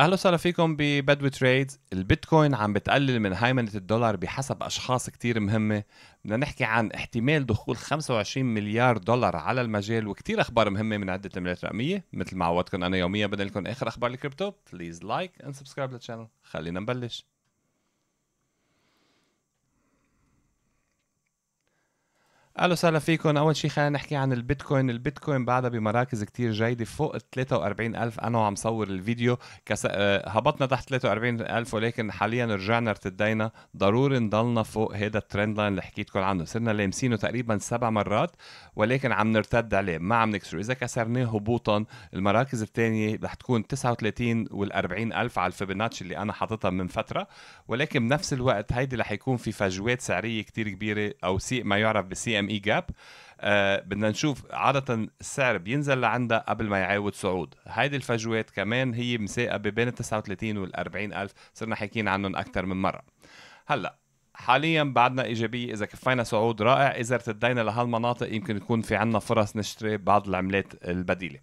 اهلا وسهلا فيكم ببدو تريدز البيتكوين عم بتقلل من هيمنه الدولار بحسب اشخاص كتير مهمه بدنا نحكي عن احتمال دخول 25 مليار دولار على المجال وكتير اخبار مهمه من عده الملايات الرقميه مثل ما عودتكم انا يوميا بدنا لكم اخر اخبار الكريبتو بليز لايك اند سبسكرايب للشانل خلينا نبلش اهلا وسهلا فيكم اول شيء خلينا نحكي عن البيتكوين البيتكوين بعدها بمراكز كتير جيده فوق ال 43 الف انا وعم صور الفيديو كس... آه، هبطنا تحت 43 الف ولكن حاليا رجعنا ارتدينا ضروري نضلنا فوق هذا الترند لاين اللي حكيتكم عنه صرنا لامسينه تقريبا سبع مرات ولكن عم نرتد عليه ما عم نكسره اذا كسرناه هبوطا المراكز الثانيه رح تكون 39 وال 40 الف على الفيبوناتشي اللي انا حاططها من فتره ولكن بنفس الوقت هيدي رح يكون في فجوات سعريه كتير كبيره او سي ما يعرف بسي ام اي جاب آه، بدنا نشوف عادة السعر بينزل لعندها قبل ما يعاود صعود هيدي الفجوات كمان هي مثاقبة بين ال 39 وال 40 ألف صرنا حاكيين عنهم أكثر من مرة هلأ حاليا بعدنا إيجابية إذا كفينا صعود رائع إذا ارتدينا لهالمناطق يمكن يكون في عنا فرص نشتري بعض العملات البديلة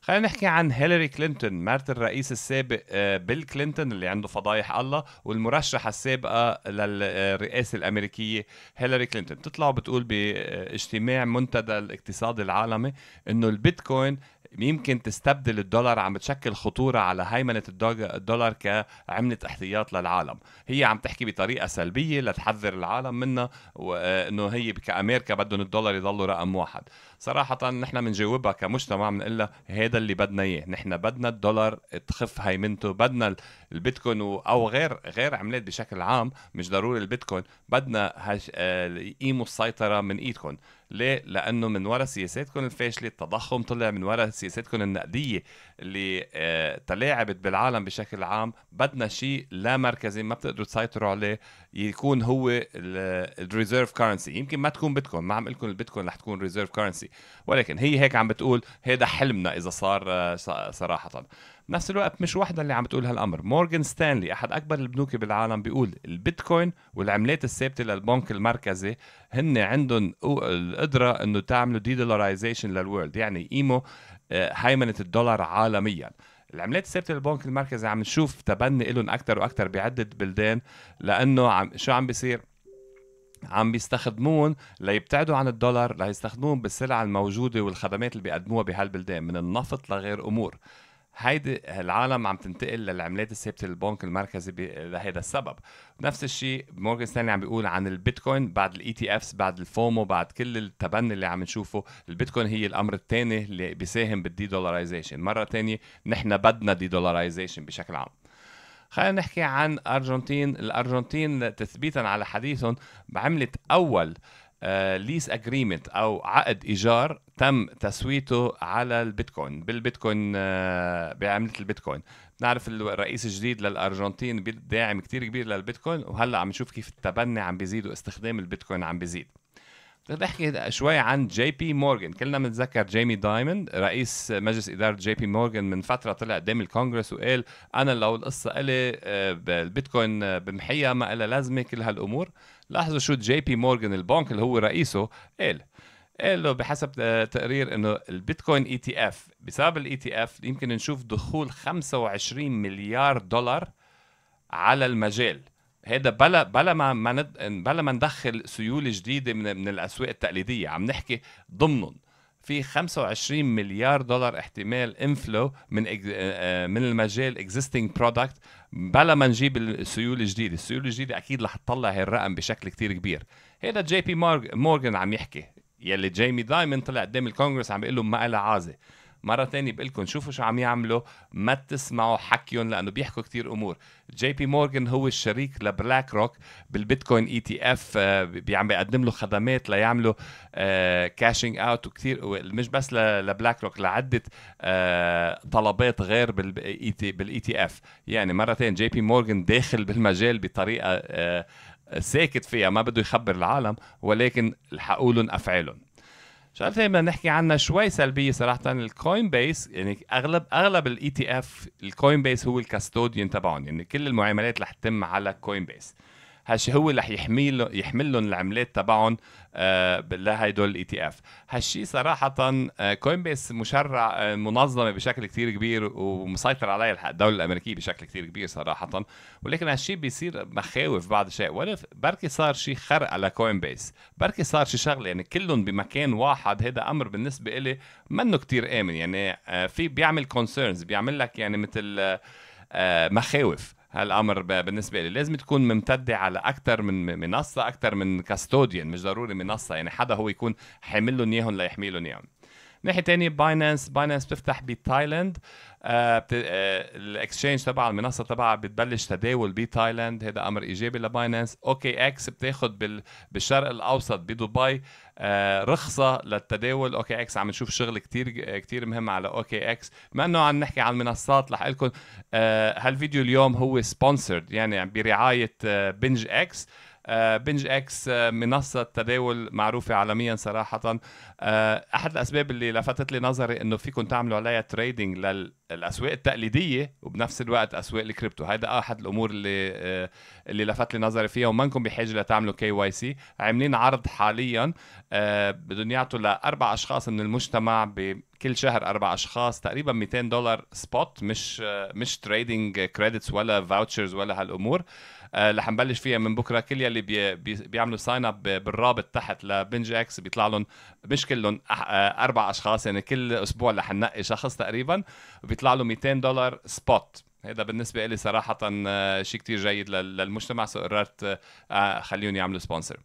خلينا نحكي عن هيلاري كلينتون مرت الرئيس السابق آه، بيل كلينتون اللي عنده فضايح الله والمرشحة السابقة آه، للرئاسة الأمريكية هيلاري كلينتون تطلع بتقول باجتماع منتدى الاقتصاد العالمي إنه البيتكوين يمكن تستبدل الدولار عم تشكل خطوره على هيمنه الدولار كعمله احتياط للعالم هي عم تحكي بطريقه سلبيه لتحذر العالم منها وانه آه، هي كامريكا بدهم الدولار يضلوا رقم واحد صراحه نحن بنجاوبها كمجتمع بنقول لها هذا اللي بدنا اياه نحن بدنا الدولار تخف هيمنته بدنا البيتكوين او غير غير عملات بشكل عام مش ضروري البيتكوين بدنا هش... آه، قيمه السيطره من ايدكم ليه؟ لانه من وراء سياساتكم الفاشله التضخم طلع من وراء سياساتكم النقديه اللي آه تلاعبت بالعالم بشكل عام بدنا شيء لا مركزي ما بتقدروا تسيطروا عليه يكون هو الريزيرف كرنسي يمكن ما تكون بيتكوين ما عم اقول لكم البيتكوين رح تكون ريزيرف كرنسي ولكن هي هيك عم بتقول هذا حلمنا اذا صار آه، صراحه نفس الوقت مش وحده اللي عم تقول هالامر مورغان ستانلي احد اكبر البنوك بالعالم بيقول البيتكوين والعملات الثابته للبنك المركزي هن عندهم القدره انه تعملوا دي دولارايزيشن للورلد يعني ايمو آه، هيمنه الدولار عالميا العملات الثابته للبنك المركزي عم نشوف تبني لهم اكثر واكثر بعده بلدان لانه عم شو عم بيصير عم بيستخدمون ليبتعدوا عن الدولار ليستخدمون بالسلع الموجودة والخدمات اللي بيقدموها بهالبلدان من النفط لغير أمور هيدي العالم عم تنتقل للعملات الثابته للبنك المركزي لهذا السبب نفس الشيء مورجان ستانلي عم بيقول عن البيتكوين بعد الاي تي افس بعد الفومو بعد كل التبني اللي عم نشوفه البيتكوين هي الامر الثاني اللي بيساهم بالدي دولارايزيشن مره ثانيه نحن بدنا دي دولارايزيشن بشكل عام خلينا نحكي عن ارجنتين الارجنتين تثبيتا على حديثهم عملت اول ليس آه، اجريمنت او عقد ايجار تم تسويته على البيتكوين بالبيتكوين آه، بعمله البيتكوين نعرف الرئيس الجديد للارجنتين داعم كتير كبير للبيتكوين وهلا عم نشوف كيف التبني عم بيزيد واستخدام البيتكوين عم بيزيد نحكي شوي عن جي بي مورغان كلنا بنتذكر جيمي دايموند رئيس مجلس إدارة جي بي مورغان من فترة طلع قدام الكونغرس وقال أنا لو القصة إلي آه، البيتكوين آه، بمحيها ما إلها لازمة كل هالأمور لاحظوا شو جي بي مورغان البنك اللي هو رئيسه قال قال له بحسب آه، تقرير انه البيتكوين اي تي اف بسبب الاي تي e اف يمكن نشوف دخول 25 مليار دولار على المجال هذا بلا بلا ما ما ند... بلا ما ندخل سيوله جديده من من الاسواق التقليديه عم نحكي ضمنهم في 25 مليار دولار احتمال انفلو من آه، آه، من المجال اكزيستنج برودكت بلا ما نجيب السيوله الجديده، السيوله الجديده اكيد رح تطلع هالرقم بشكل كتير كبير. هذا جي بي مورغان عم يحكي يلي جيمي دايمن طلع قدام الكونغرس عم بيقول لهم ما لها عازه. مره تانية بقول لكم شوفوا شو عم يعملوا ما تسمعوا حكيهم لانه بيحكوا كتير امور جي بي مورغان هو الشريك لبلاك روك بالبيتكوين اي تي اف عم بيقدم له خدمات ليعملوا كاشينج اوت وكثير مش بس لبلاك روك لعده آه، طلبات غير بالاي تي اف يعني مره تانية جي بي مورغان داخل بالمجال بطريقه آه، ساكت فيها ما بده يخبر العالم ولكن لحقوا لهم افعالهم شغله ثانيه بدنا نحكي عنها شوي سلبيه صراحه الكوين بيس يعني اغلب اغلب الاي تي اف الكوين بيس هو الكاستوديان تبعهم يعني كل المعاملات رح تتم على كوين بيس هالشيء هو رح يحمل يحمل لهم العملات تبعهم آه، لهدول الاي تي e اف هالشيء صراحه كوين آه، بيس مشرع آه، منظمه بشكل كتير كبير ومسيطر عليها الدوله الامريكيه بشكل كتير كبير صراحه ولكن هالشيء بيصير مخاوف بعض الشيء ولف بركي صار شيء خرق على كوين بيس بركي صار شيء شغله يعني كلهم بمكان واحد هذا امر بالنسبه إلي منه كتير امن يعني في بيعمل كونسيرنز بيعمل لك يعني مثل مخاوف هالامر بالنسبه لي لازم تكون ممتده على اكثر من منصه اكثر من كاستوديان مش ضروري منصه يعني حدا هو يكون حامل لهم اياهم ليحمي لهم اياهم ناحيه ثانيه باينانس باينانس بتفتح بتايلاند آه، آه، الاكسشينج تبعها المنصه تبعها بتبلش تداول بتايلاند هذا امر ايجابي لباينانس اوكي اكس بتاخذ بالشرق الاوسط بدبي آه، رخصه للتداول اوكي اكس عم نشوف شغل كتير كتير مهم على اوكي اكس ما انه عم نحكي عن المنصات رح لكم هالفيديو اليوم هو سبونسرد يعني برعايه بنج اكس آه، بنج اكس آه، منصه تداول معروفه عالميا صراحه آه، احد الاسباب اللي لفتت لي نظري انه فيكم تعملوا عليها تريدنج للاسواق التقليديه وبنفس الوقت اسواق الكريبتو هذا احد الامور اللي اللي لفت لي نظري فيها ومنكم بحاجه لتعملوا كي واي سي عاملين عرض حاليا بدهم يعطوا لاربع اشخاص من المجتمع ب كل شهر اربع اشخاص تقريبا 200 دولار سبوت مش مش تريدنج كريدتس ولا فاوتشرز ولا هالامور آه، رح نبلش فيها من بكره كل يلي بي بي بيعملوا ساين اب بالرابط تحت لبنج اكس بيطلع لهم مش كلهم آه، اربع اشخاص يعني كل اسبوع رح ننقي شخص تقريبا بيطلع له 200 دولار سبوت هذا بالنسبه لي صراحه آه، شيء كتير جيد للمجتمع سو قررت خليهم يعملوا سبونسر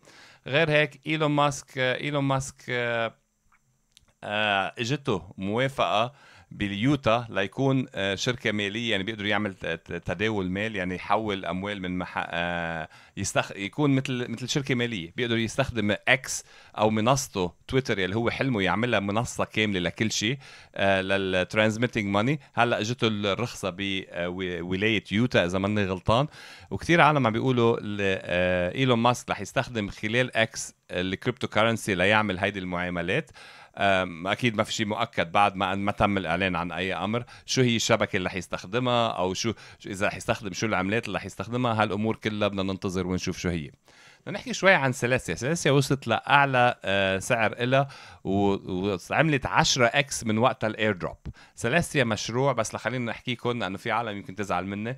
غير هيك ايلون ماسك ايلون ماسك اجته موافقه باليوتا ليكون آه، شركه ماليه يعني بيقدر يعمل تداول مال يعني يحول اموال من مح... آه، يستخ... يكون مثل مثل شركه ماليه بيقدر يستخدم اكس او منصته تويتر اللي هو حلمه يعملها منصه كامله لكل شيء آه، للترانزميتنج ماني هلا اجته الرخصه بولايه يوتا اذا ماني غلطان وكثير عالم عم بيقولوا ايلون ماسك رح يستخدم خلال اكس الكريبتو كرنسي ليعمل هيدي المعاملات اكيد ما في شيء مؤكد بعد ما ما تم الاعلان عن اي امر شو هي الشبكه اللي حيستخدمها او شو اذا رح يستخدم شو العملات اللي حيستخدمها هالامور كلها بدنا ننتظر ونشوف شو هي بدنا نحكي شوي عن سلاسيا سلاسيا وصلت لاعلى أه، سعر إلها وعملت 10 اكس من وقتها الاير دروب سلاسيا مشروع بس لخلينا نحكيكم لانه في عالم يمكن تزعل مني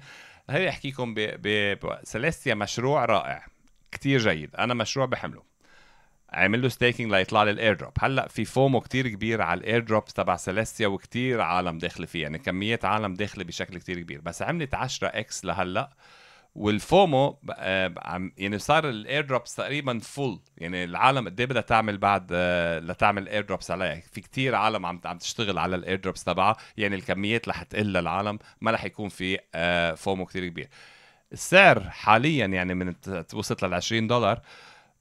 هي احكيكم ب... ب... سلاسيا مشروع رائع كتير جيد انا مشروع بحمله عامل له ستيكينج ليطلع لي الاير دروب هلا في فومو كتير كبير على الاير دروب تبع سيليستيا وكتير عالم داخل فيه يعني كميات عالم داخل بشكل كتير كبير بس عملت 10 اكس لهلا والفومو آه، عم يعني صار الاير دروبس تقريبا فول يعني العالم قد ايه بدها تعمل بعد آه، لتعمل اير دروبس عليها في كتير عالم عم عم تشتغل على الاير دروبس تبعها يعني الكميات رح تقل للعالم ما رح يكون في آه، فومو كتير كبير السعر حاليا يعني من وصلت لل 20 دولار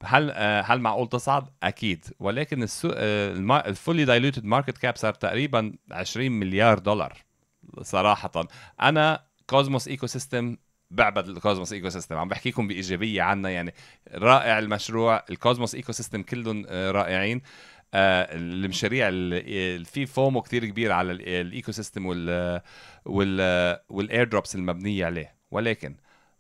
هل هل معقول تصعد؟ اكيد ولكن السوق الفولي دايلوتد ماركت كاب صار تقريبا 20 مليار دولار صراحه انا كوزموس ايكو سيستم بعبد الكوزموس ايكو سيستم عم بحكيكم بايجابيه عنا يعني رائع المشروع الكوزموس ايكو سيستم كلهم رائعين المشاريع اللي في فومو كتير كبير على الايكو سيستم وال وال والاير دروبس المبنيه عليه ولكن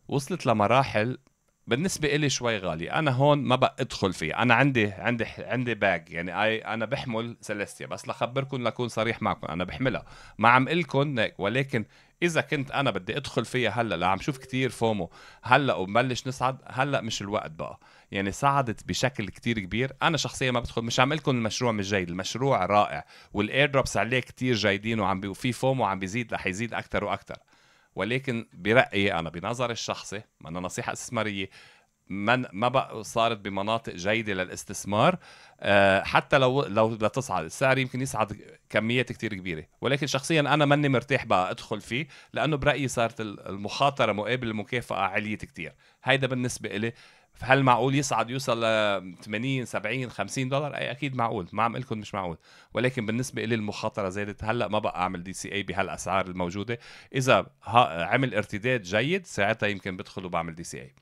وصلت لمراحل بالنسبه إلي شوي غالي انا هون ما بقى ادخل فيه انا عندي عندي عندي باج يعني اي انا بحمل سيليستيا بس لخبركم لأكون صريح معكم انا بحملها ما عم لكم ولكن اذا كنت انا بدي ادخل فيها هلا لا عم شوف كتير فومو هلا وبنبلش نصعد هلا مش الوقت بقى يعني صعدت بشكل كتير كبير انا شخصيا ما بدخل مش عم لكم المشروع مش جيد المشروع رائع والاير دروبس عليه كتير جيدين وعم بي... وفي فومو عم بيزيد رح يزيد اكثر واكثر ولكن برأيي أنا بنظري الشخصي ما أنا نصيحة استثمارية من ما بقى صارت بمناطق جيدة للاستثمار آه، حتى لو لو لتصعد السعر يمكن يصعد كميات كتير كبيرة ولكن شخصيا أنا ماني مرتاح بقى أدخل فيه لأنه برأيي صارت المخاطرة مقابل المكافأة عليت كتير هيدا بالنسبة إلي فهل معقول يصعد يوصل ل 80 70 50 دولار اي اكيد معقول ما عم لكم مش معقول ولكن بالنسبه لي المخاطره زادت هلا ما بقى اعمل دي سي اي بهالاسعار الموجوده اذا عمل ارتداد جيد ساعتها يمكن بدخل وبعمل دي سي اي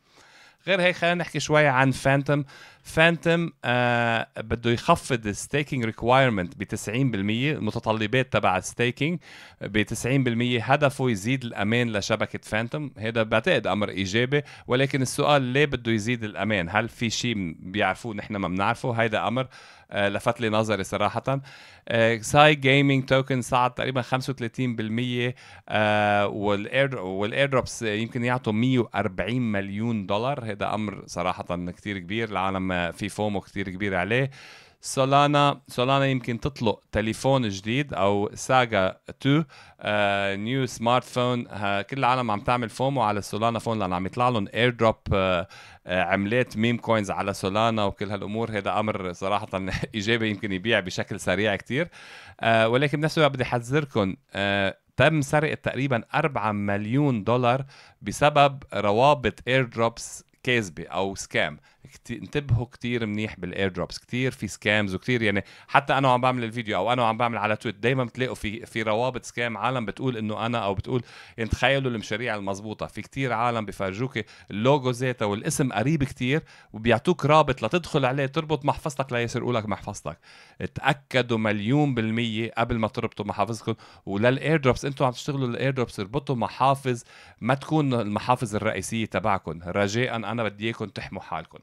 غير هيك خلينا نحكي شوي عن فانتوم فانتوم آه بده يخفض الستيكينج ريكوايرمنت ب 90% المتطلبات تبع الستيكينج ب 90% هدفه يزيد الامان لشبكه فانتوم هذا بعتقد امر ايجابي ولكن السؤال ليه بده يزيد الامان هل في شيء بيعرفوه نحن ما بنعرفه هذا امر آه لفت لي نظري صراحة آه ساي جيمنج توكن صعد تقريبا 35% آه والاير والاير دروبس يمكن يعطوا 140 مليون دولار هذا امر صراحة كثير كبير العالم في فومو كتير كبير عليه سولانا سولانا يمكن تطلق تليفون جديد او ساغا 2 آه، نيو سمارت فون آه، كل العالم عم تعمل فومو على سولانا فون لان عم يطلع لهم اير آه، دروب عملات ميم كوينز على سولانا وكل هالامور هذا امر صراحه ايجابي يمكن يبيع بشكل سريع كثير ولكن بنفس الوقت بدي احذركم تم سرقه تقريبا 4 مليون دولار بسبب روابط اير دروبس كاذبه او سكام انتبهوا كتير منيح بالاير دروبس كتير في سكامز وكتير يعني حتى انا عم بعمل الفيديو او انا عم بعمل على تويت دايما بتلاقوا في في روابط سكام عالم بتقول انه انا او بتقول يعني تخيلوا المشاريع المضبوطه في كتير عالم بفرجوك اللوجو زيتا والاسم قريب كتير وبيعطوك رابط لتدخل عليه تربط محفظتك ليسرقوا لك محفظتك تاكدوا مليون بالميه قبل ما تربطوا محافظكم وللاير دروبس انتم عم تشتغلوا الاير دروبس اربطوا محافظ ما تكون المحافظ الرئيسيه تبعكم رجاء انا بدي اياكم تحموا حالكم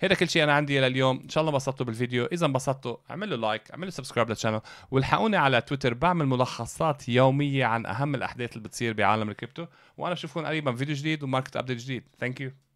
هذا كل شيء انا عندي لليوم ان شاء الله انبسطتوا بالفيديو اذا انبسطتوا اعملوا لايك اعملوا سبسكرايب للشانل والحقوني على تويتر بعمل ملخصات يوميه عن اهم الاحداث اللي بتصير بعالم الكريبتو وانا بشوفكم قريبا فيديو جديد وماركت ابديت جديد ثانك يو